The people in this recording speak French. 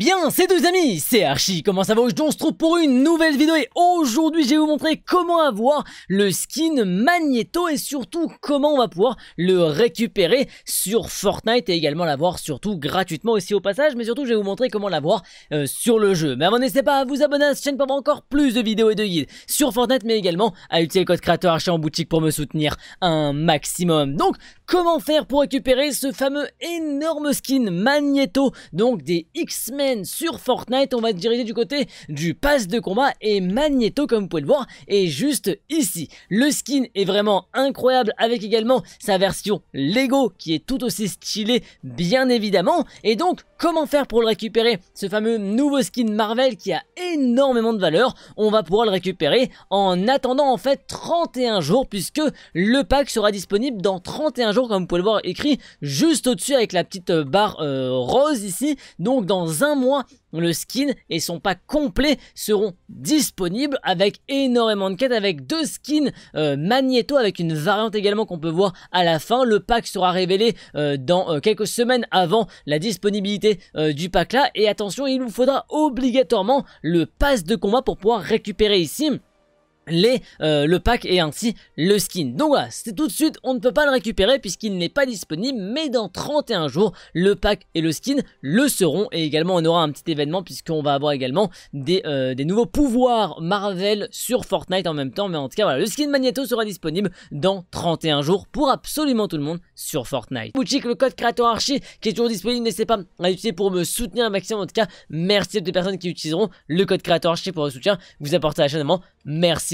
Bien, c'est deux amis, c'est Archie, comment ça va aujourd'hui On se trouve pour une nouvelle vidéo et aujourd'hui je vais vous montrer comment avoir le skin Magneto et surtout comment on va pouvoir le récupérer sur Fortnite et également l'avoir surtout gratuitement aussi au passage mais surtout je vais vous montrer comment l'avoir euh, sur le jeu. Mais avant n'hésitez pas à vous abonner à cette chaîne pour avoir encore plus de vidéos et de guides sur Fortnite mais également à utiliser le code créateur Archie en boutique pour me soutenir un maximum. Donc Comment faire pour récupérer ce fameux énorme skin Magneto, donc des X-Men sur Fortnite On va se diriger du côté du pass de combat et Magneto, comme vous pouvez le voir, est juste ici. Le skin est vraiment incroyable avec également sa version Lego qui est tout aussi stylée, bien évidemment. Et donc, comment faire pour le récupérer Ce fameux nouveau skin Marvel qui a énormément de valeur, on va pouvoir le récupérer en attendant en fait 31 jours puisque le pack sera disponible dans 31 jours comme vous pouvez le voir écrit juste au-dessus avec la petite euh, barre euh, rose ici. Donc dans un mois, le skin et son pack complet seront disponibles avec énormément de quêtes, avec deux skins euh, magnéto, avec une variante également qu'on peut voir à la fin. Le pack sera révélé dans quelques semaines avant la disponibilité du pack là. Et attention, il vous faudra obligatoirement le pass de combat pour pouvoir récupérer ici. Euh, le pack et ainsi le skin. Donc voilà, c'est tout de suite, on ne peut pas le récupérer puisqu'il n'est pas disponible, mais dans 31 jours, le pack et le skin le seront. Et également, on aura un petit événement puisqu'on va avoir également des, euh, nouveaux pouvoirs Marvel sur Fortnite en même temps. Mais en tout cas, voilà, le skin Magneto sera disponible dans 31 jours pour absolument tout le monde sur Fortnite. Boutique, le code créateur archi qui est toujours disponible, n'hésitez pas à l'utiliser pour me soutenir un maximum. En tout cas, merci à toutes les personnes qui utiliseront le code créateur Archie pour le soutien. Vous apportez à la chaîne, merci